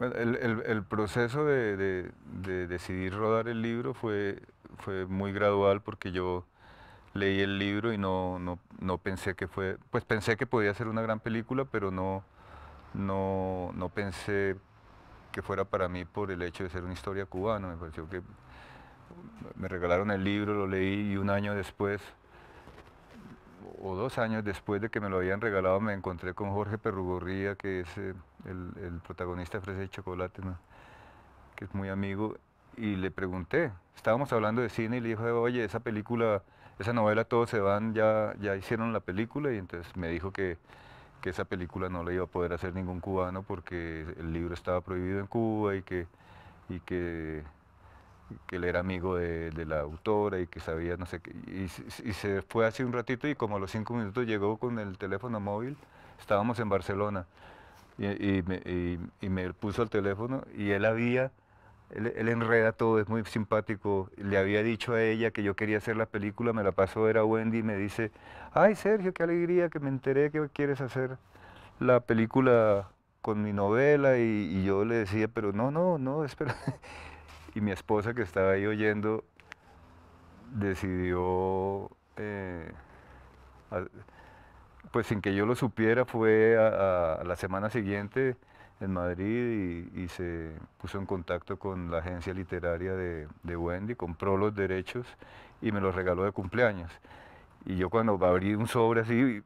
El, el, proceso de, decidir rodar el libro fue, fue muy gradual porque yo leí el libro y no, pensé que fue, pues pensé que podía ser una gran película, pero no, no, no pensé que fuera para mí por el hecho de ser una historia cubana. Me pareció que me regalaron el libro, lo leí y un año después o dos años después de que me lo habían regalado, me encontré con Jorge Perrugorría, que es eh, el, protagonista de Fresa y Chocolate, que es muy amigo, y le pregunté, estábamos hablando de cine y le dije, oye, esa película, esa novela Todos se van, ya, ya hicieron la película, y entonces me dijo que, que esa película no la iba a poder hacer ningún cubano porque el libro estaba prohibido en Cuba y que, y que que él era amigo de, la autora y que sabía no sé qué. Y, se fue hace un ratito y como a los cinco minutos llegó con el teléfono móvil, estábamos en Barcelona, y, me, puso el teléfono y él había, él, enreda todo, es muy simpático, le había dicho a ella que yo quería hacer la película, me la pasó, era Wendy, y me dice, ay Sergio, qué alegría que me enteré que quieres hacer la película con mi novela y, y yo le decía, pero no, no, no, espera. y mi esposa que estaba ahí oyendo decidió, eh, pues sin que yo lo supiera, fue a, la semana siguiente en Madrid y, se puso en contacto con la agencia literaria de, Wendy, compró los derechos y me los regaló de cumpleaños. Y yo cuando abrí un sobre así,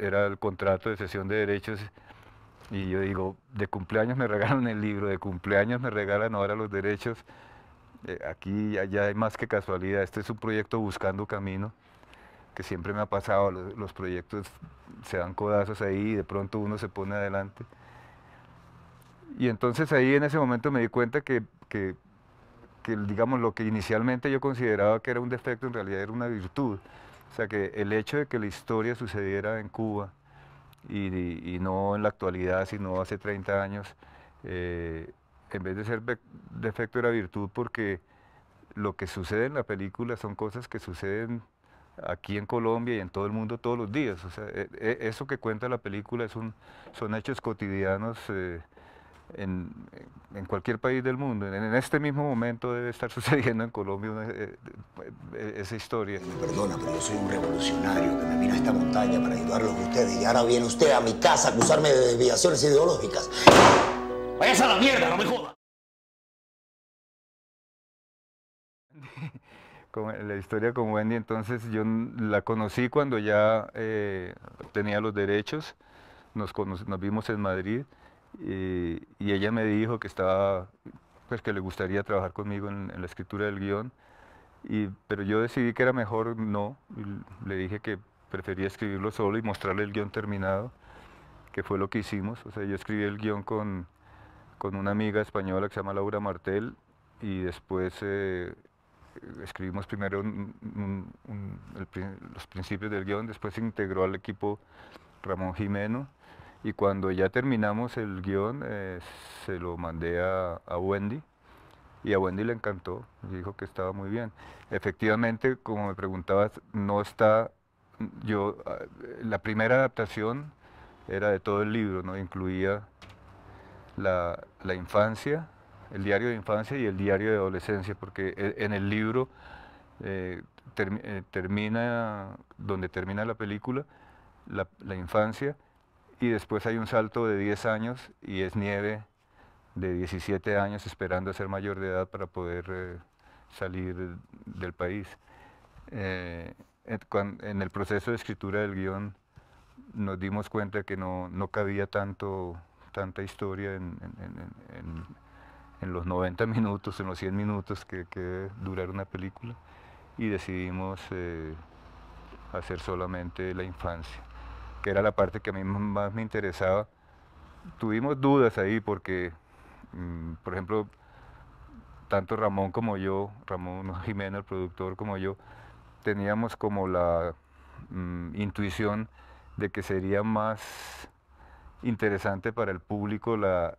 era el contrato de cesión de derechos y yo digo, de cumpleaños me regalan el libro, de cumpleaños me regalan ahora los derechos. Eh, aquí ya hay más que casualidad. Este es un proyecto buscando camino, que siempre me ha pasado. Los, proyectos se dan codazos ahí y de pronto uno se pone adelante. Y entonces ahí en ese momento me di cuenta que, que, digamos, lo que inicialmente yo consideraba que era un defecto en realidad era una virtud. O sea, que el hecho de que la historia sucediera en Cuba, y, no en la actualidad, sino hace 30 años, eh, en vez de ser defecto era virtud porque lo que sucede en la película son cosas que suceden aquí en Colombia y en todo el mundo todos los días. O sea, e, e, eso que cuenta la película es un, son hechos cotidianos eh, en, en, cualquier país del mundo. En, este mismo momento debe estar sucediendo en Colombia una, eh, eh, eh, esa historia. Me perdona, pero yo soy un revolucionario que me mira a esta montaña para ayudarlos a ustedes y ahora viene usted a mi casa a acusarme de desviaciones ideológicas. vaya a la mierda, no me jodas! Con la historia con Wendy, entonces yo la conocí cuando ya eh, tenía los derechos, nos, nos vimos en Madrid y, ella me dijo que estaba, pues que le gustaría trabajar conmigo en, la escritura del guión, y, pero yo decidí que era mejor no, le dije que prefería escribirlo solo y mostrarle el guión terminado, que fue lo que hicimos, o sea, yo escribí el guión con, una amiga española que se llama Laura Martel, y después... Eh, escribimos primero los principios del guión, después se integró al equipo Ramón Jimeno y cuando ya terminamos el guión, eh, se lo mandé a, Wendy y a Wendy le encantó, dijo que estaba muy bien. Efectivamente, como me preguntabas, no está, yo, ah, la primera adaptación era de todo el libro, ¿no? Incluía la, infancia, el diario de infancia y el diario de adolescencia, porque e, en el libro eh, eh, termina, donde termina la película, la infancia, y después hay un salto de 10 años y es nieve de 17 años esperando a ser mayor de edad para poder eh, salir del país. Eh, en el proceso de escritura del guión nos dimos cuenta que no, no cabía tanto, tanta historia en, los 90 minutos, en los 100 minutos que, que durar una película y decidimos eh, hacer solamente la infancia que era la parte que a mí más me interesaba. Tuvimos dudas ahí porque, mm, por ejemplo, tanto Ramón como yo, Ramón Jiménez, el productor, como yo, teníamos como la mm, intuición de que sería más interesante para el público la,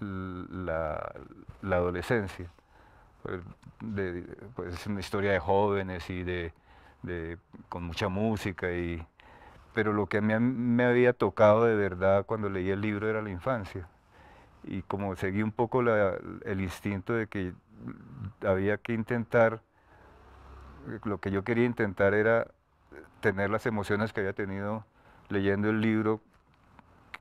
la, adolescencia. Pues, pues es una historia de jóvenes y de, con mucha música y, pero lo que a mí me había tocado de verdad cuando leí el libro era la infancia. Y como seguí un poco el instinto de que había que intentar, lo que yo quería intentar era tener las emociones que había tenido leyendo el libro,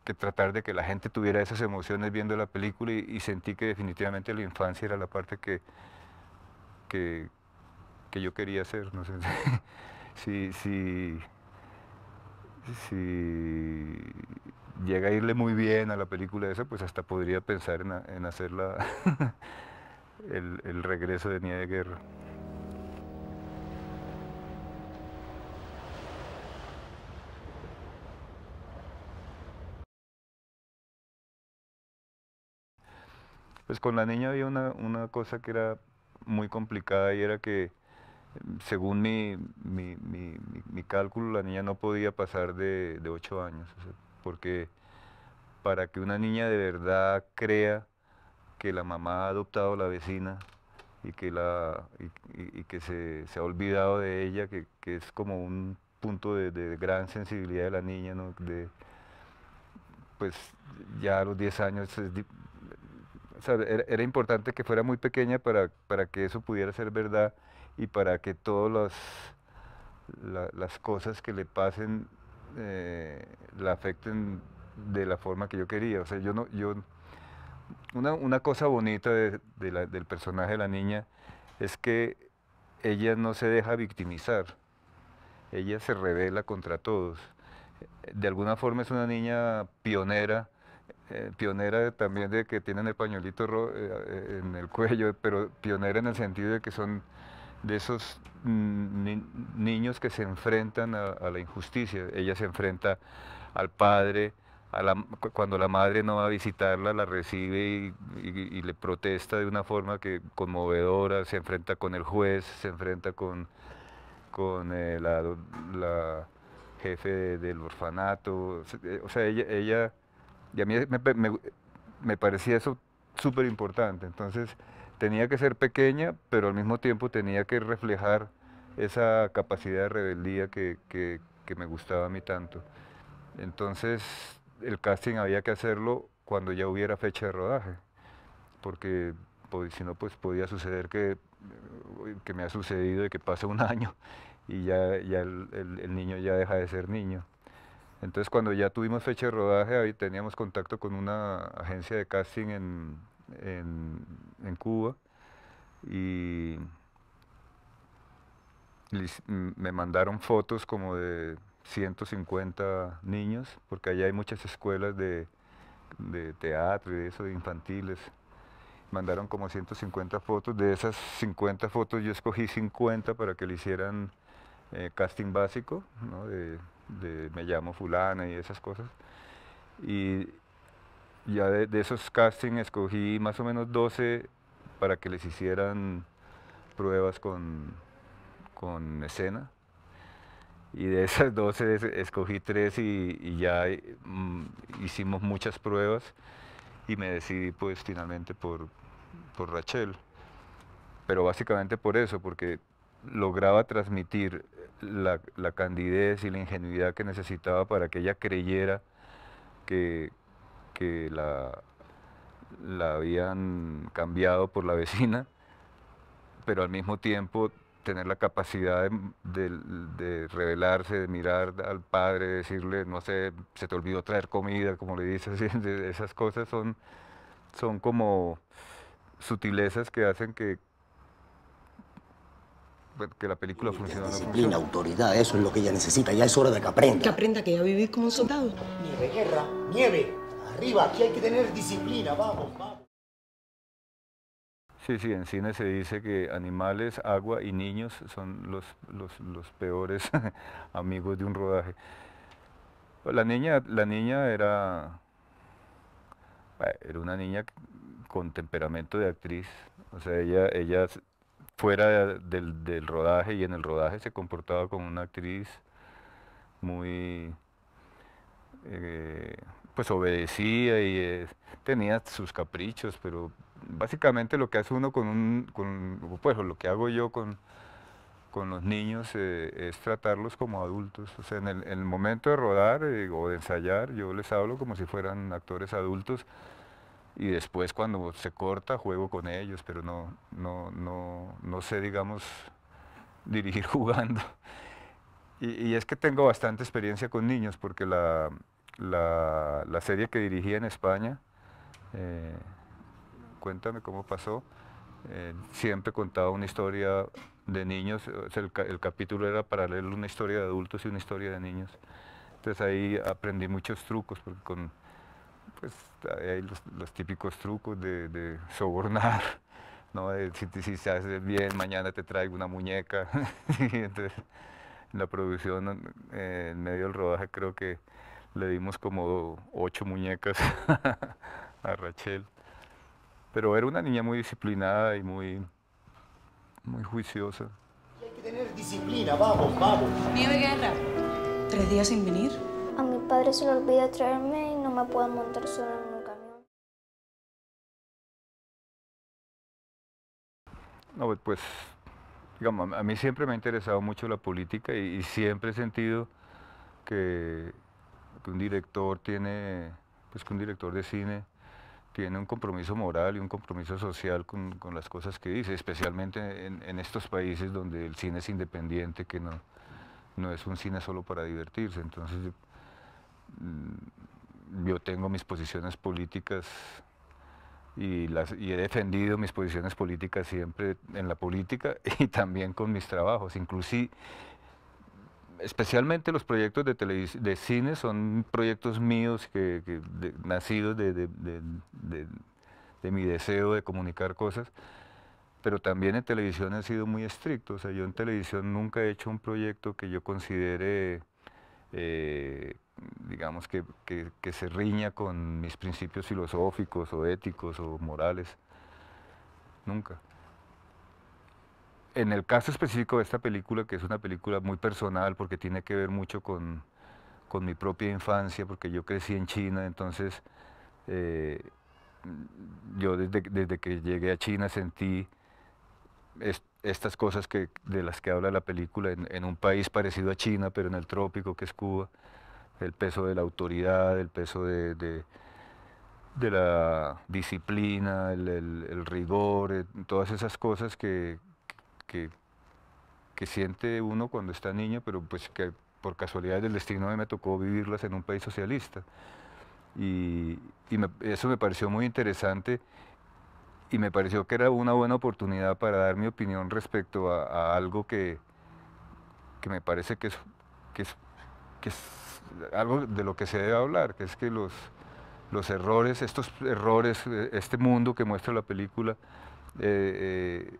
que tratar de que la gente tuviera esas emociones viendo la película y, sentí que definitivamente la infancia era la parte que, que, yo quería hacer. No sé si llega a irle muy bien a la película esa, pues hasta podría pensar en, hacerla el, regreso de Niña de Guerra. Pues con la niña había una, una cosa que era muy complicada y era que según mi, cálculo, la niña no podía pasar de, ocho 8 años, porque para que una niña de verdad crea que la mamá ha adoptado a la vecina y que, y, que se, ha olvidado de ella, que, es como un punto de, gran sensibilidad de la niña, pues ya a los 10 años era, importante que fuera muy pequeña para que eso pudiera ser verdad y para que todas las, las cosas que le pasen eh, la afecten de la forma que yo quería. O sea, yo no, yo, una, cosa bonita del personaje de la niña es que ella no se deja victimizar, ella se revela contra todos. De alguna forma es una niña pionera, eh, pionera también de que tienen el pañuelito eh, en el cuello, pero pionera en el sentido de que son de esos niños que se enfrentan a, la injusticia. Ella se enfrenta al padre, cuando la madre no va a visitarla, la recibe y, le protesta de una forma que conmovedora, se enfrenta con el juez, se enfrenta con, con eh, la, jefe del orfanato. Eh, o sea, ella, y a mí me, me parecía eso súper importante. Entonces, tenía que ser pequeña, pero al mismo tiempo tenía que reflejar esa capacidad de rebeldía que, me gustaba a mí tanto. Entonces el casting había que hacerlo cuando ya hubiera fecha de rodaje, porque pues, si no, pues podía suceder que, que me ha sucedido de que pase un año y ya, ya el, el, niño ya deja de ser niño. Entonces cuando ya tuvimos fecha de rodaje, ahí teníamos contacto con una agencia de casting en, en, Cuba y me mandaron fotos como de 150 niños, porque allá hay muchas escuelas de, teatro y eso, de infantiles. Mandaron como 150 fotos, de esas 50 fotos yo escogí 50 para que le hicieran eh, casting básico, ¿no? de, de me llamo fulana y esas cosas. Y, ya de, esos castings escogí más o menos 12 para que les hicieran pruebas con, escena. Y de esas 12 escogí 3 y, ya mm, hicimos muchas pruebas y me decidí pues finalmente por, por Rachel. Pero básicamente por eso, porque lograba transmitir la, candidez y la ingenuidad que necesitaba para que ella creyera que, que la, la habían cambiado por la vecina, pero al mismo tiempo tener la capacidad de, de, de, revelarse, de mirar al padre, decirle, no sé, se te olvidó traer comida, como le dices, esas cosas son, son como sutilezas que hacen que, pues, que la película funcione. Disciplina, autoridad, eso es lo que ella necesita, ya es hora de que aprenda. Que aprenda que ya vivís como un soldado. Nieve, guerra, nieve arriba, aquí hay que tener disciplina, vamos, vamos. Sí, sí, en cine se dice que animales, agua y niños son los, los, los peores amigos de un rodaje. La niña, la niña era, era una niña con temperamento de actriz, o sea, ella, ella fuera del, del rodaje y en el rodaje se comportaba como una actriz muy... Eh, pues obedecía y eh, tenía sus caprichos, pero básicamente lo que hace uno con un, con, pues, lo que hago yo con, con los niños eh, es tratarlos como adultos. O sea, en el, momento de rodar eh, o de ensayar, yo les hablo como si fueran actores adultos y después cuando se corta juego con ellos, pero no, no, no, no sé, digamos, dirigir jugando. y es que tengo bastante experiencia con niños porque la, la, serie que dirigía en España. Eh, cuéntame cómo pasó. Eh, siempre contaba una historia de niños, el, capítulo era para leer una historia de adultos y una historia de niños. Entonces ahí aprendí muchos trucos, porque con, pues, los, típicos trucos de, sobornar, ¿no? si, si se hace bien, mañana te traigo una muñeca. la producción, en medio del rodaje, creo que le dimos como ocho muñecas a Rachel. Pero era una niña muy disciplinada y muy, muy juiciosa. hay que tener disciplina, vamos, vamos. Nieve Guerra, tres días sin venir. A mi padre se le olvidó traerme y no me puedo montar solo en un camión. No, pues, pues, digamos, a mí siempre me ha interesado mucho la política y siempre he sentido que que un director tiene, pues un director de cine tiene un compromiso moral y un compromiso social con, las cosas que dice, especialmente en, estos países donde el cine es independiente, que no, no es un cine solo para divertirse. Entonces mm, yo, tengo mis posiciones políticas y, las, y he defendido mis posiciones políticas siempre en la política y también con mis trabajos, inclusive especialmente los proyectos de, de cine son proyectos míos que, nacidos de, mi deseo de comunicar cosas, pero también en televisión he sido muy estricto. O sea, yo en televisión nunca he hecho un proyecto que yo considere, eh, digamos, que, que, se riña con mis principios filosóficos o éticos o morales. Nunca en el caso específico de esta película, que es una película muy personal porque tiene que ver mucho con, mi propia infancia, porque yo crecí en China, entonces eh, yo desde, que llegué a China sentí estas cosas que, de las que habla la película en, un país parecido a China, pero en el trópico que es Cuba, el peso de la autoridad, el peso de, la disciplina, el, rigor, eh, todas esas cosas que, que, siente uno cuando está niño, pero pues que por casualidad del destino me tocó vivirlas en un país socialista. Y, eso me pareció muy interesante y me pareció que era una buena oportunidad para dar mi opinión respecto a, algo que, que, me parece que es, que, es, algo de lo que se debe hablar, que es que los, los errores, estos errores, eh, este mundo que muestra la película, eh, eh,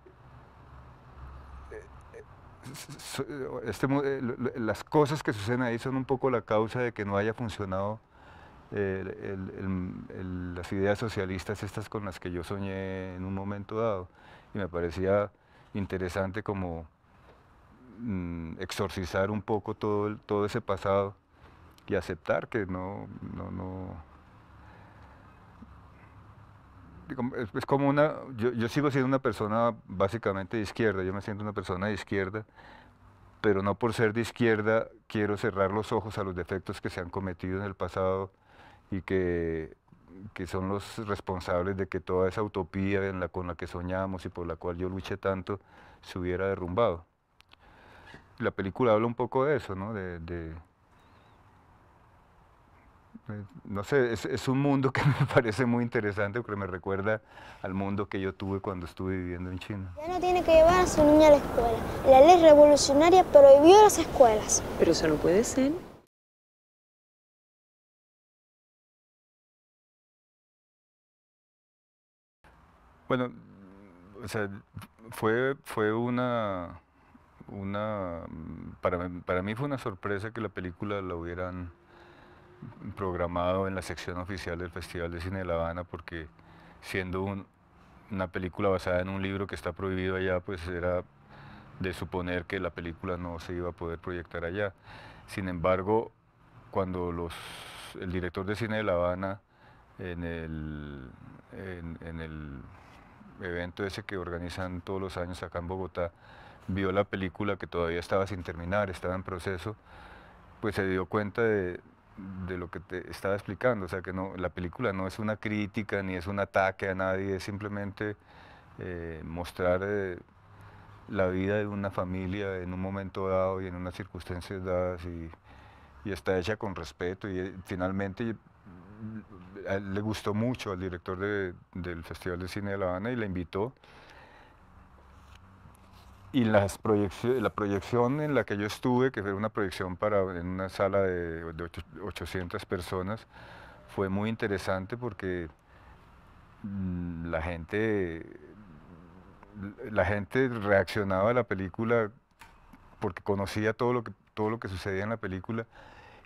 este, eh, las cosas que suceden ahí son un poco la causa de que no haya funcionado eh, las ideas socialistas estas con las que yo soñé en un momento dado. Y me parecía interesante como mm, exorcizar un poco todo, todo ese pasado y aceptar que no es como una, yo, sigo siendo una persona básicamente de izquierda, yo me siento una persona de izquierda, pero no por ser de izquierda quiero cerrar los ojos a los defectos que se han cometido en el pasado y que, son los responsables de que toda esa utopía con la que soñamos y por la cual yo luché tanto se hubiera derrumbado. La película habla un poco de eso, ¿no? de pues, no sé, es, un mundo que me parece muy interesante porque me recuerda al mundo que yo tuve cuando estuve viviendo en China. Ya no tiene que llevar a su niña a la escuela. La ley revolucionaria prohibió las escuelas. Pero se lo puede ser. Bueno, o sea, fue, fue una, para, para mí fue una sorpresa que la película la hubieran programado en la sección oficial del Festival de Cine de La Habana porque siendo una película basada en un libro que está prohibido allá, pues era de suponer que la película no se iba a poder proyectar allá. Sin embargo, cuando los, el director de cine de La Habana en el, en el evento ese que organizan todos los años acá en Bogotá, vio la película que todavía estaba sin terminar, estaba en proceso, pues se dio cuenta de, de lo que te estaba explicando, o sea que no, la película no es una crítica ni es un ataque a nadie, es simplemente eh, mostrar eh, la vida de una familia en un momento dado y en unas circunstancias dadas y, está hecha con respeto y eh, finalmente le gustó mucho al director del Festival de Cine de La Habana y la invitó y las proyección, la proyección en la que yo estuve, que fue una proyección para, en una sala de, 800 personas, fue muy interesante porque mm, la gente, la gente reaccionaba a la película porque conocía todo lo que, todo lo que sucedía en la película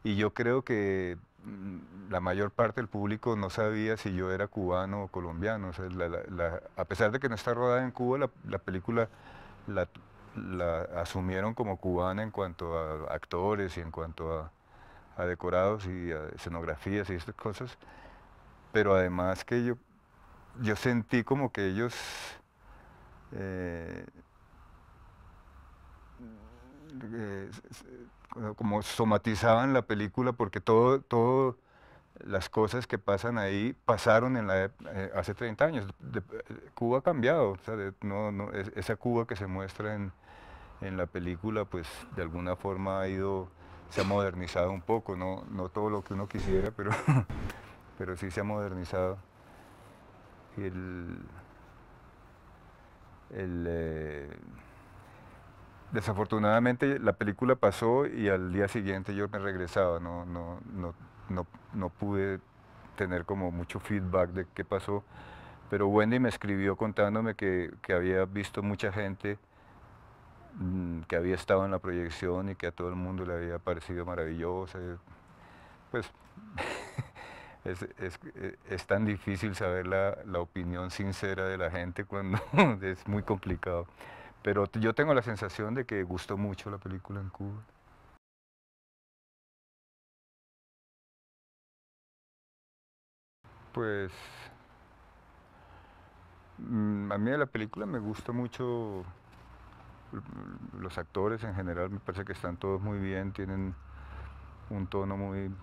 y yo creo que mm, la mayor parte del público no sabía si yo era cubano o colombiano. a pesar de que no está rodada en Cuba, la película la, asumieron como cubana en cuanto a actores y en cuanto a, decorados y a escenografías y estas cosas, pero además que yo, yo sentí como que ellos eh, eh, como somatizaban la película porque todo, todo las cosas que pasan ahí pasaron en la, eh, hace 30 años. Eh, Cuba ha cambiado, esa Cuba que se muestra en, en, la película, pues de alguna forma ha ido, se ha modernizado un poco, no, no todo lo que uno quisiera, pero, pero sí se ha modernizado. el, eh, desafortunadamente la película pasó y al día siguiente yo me regresaba, no, no, no no, pude tener como mucho feedback de qué pasó, pero Wendy me escribió contándome que, había visto mucha gente mm, que había estado en la proyección y que a todo el mundo le había parecido maravillosa. Pues es, tan difícil saber la, la, opinión sincera de la gente cuando es muy complicado. Pero yo tengo la sensación de que gustó mucho la película en Cuba. pues mm, a mí de la película me gusta mucho los actores en general, me parece que están todos muy bien, tienen un tono muy mm,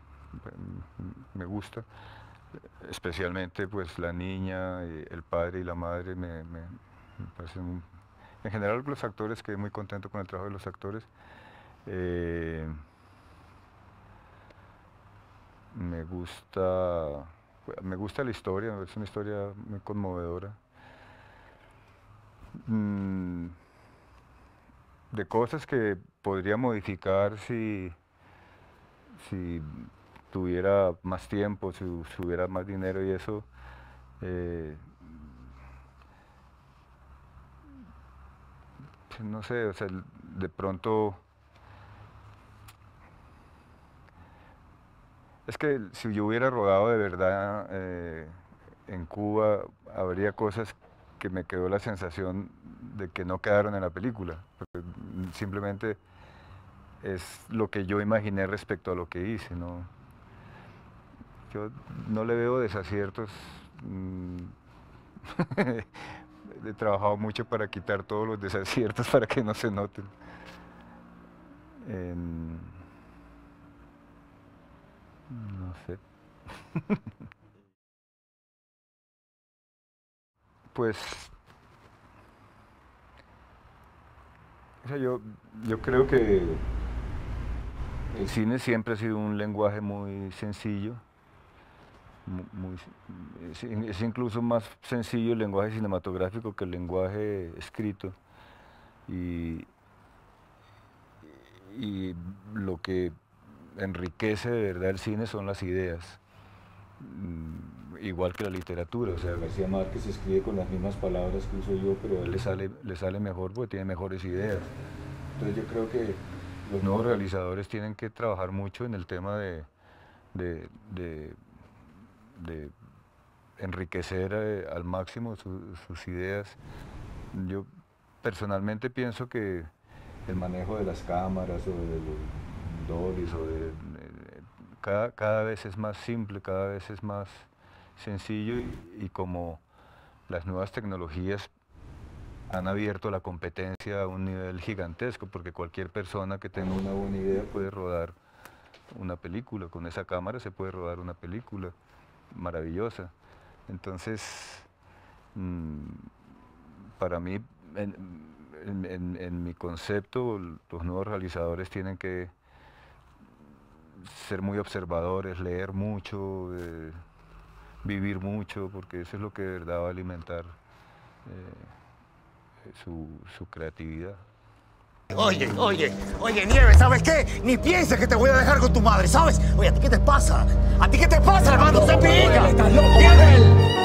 me gusta, especialmente pues la niña, eh, el padre y la madre me, en general los actores, quedé muy contento con el trabajo de los actores. Eh, me gusta me gusta la historia, es una historia muy conmovedora. Mm, de cosas que podría modificar si, si tuviera más tiempo, si, hubiera más dinero y eso. Eh, pues no sé, o sea, de pronto Es que si yo hubiera rodado de verdad eh, en Cuba, habría cosas que me quedó la sensación de que no quedaron en la película. Pues, simplemente es lo que yo imaginé respecto a lo que hice. ¿no? Yo no le veo desaciertos. Mm, he trabajado mucho para quitar todos los desaciertos para que no se noten. No sé. pues... yo, yo creo que el cine siempre ha sido un lenguaje muy sencillo. Muy, es, incluso más sencillo el lenguaje cinematográfico que el lenguaje escrito. Y, y lo que enriquece de verdad el cine son las ideas, mm, igual que la literatura. O sea, García Márquez escribe con las mismas palabras que uso yo, pero a él le sale, le sale mejor porque tiene mejores ideas. Entonces yo creo que los nuevos realizadores tienen que trabajar mucho en el tema de, de, enriquecer eh, al máximo sus ideas. Yo personalmente pienso que el manejo de las cámaras o de eh, cada, cada vez es más simple, cada vez es más sencillo y, como las nuevas tecnologías han abierto la competencia a un nivel gigantesco, porque cualquier persona que tenga una buena idea puede rodar una película, con esa cámara se puede rodar una película maravillosa. Entonces, mm, para mí, en mi concepto, los nuevos realizadores tienen que ser muy observadores, leer mucho, eh, vivir mucho, porque eso es lo que de verdad va a alimentar eh, su, creatividad. Oye, oye, oye, Nieve, ¿sabes qué? Ni pienses que te voy a dejar con tu madre, ¿sabes? Oye, ¿a ti qué te pasa? ¿A ti qué te pasa, hermano? ¡Se pica! ¡Estás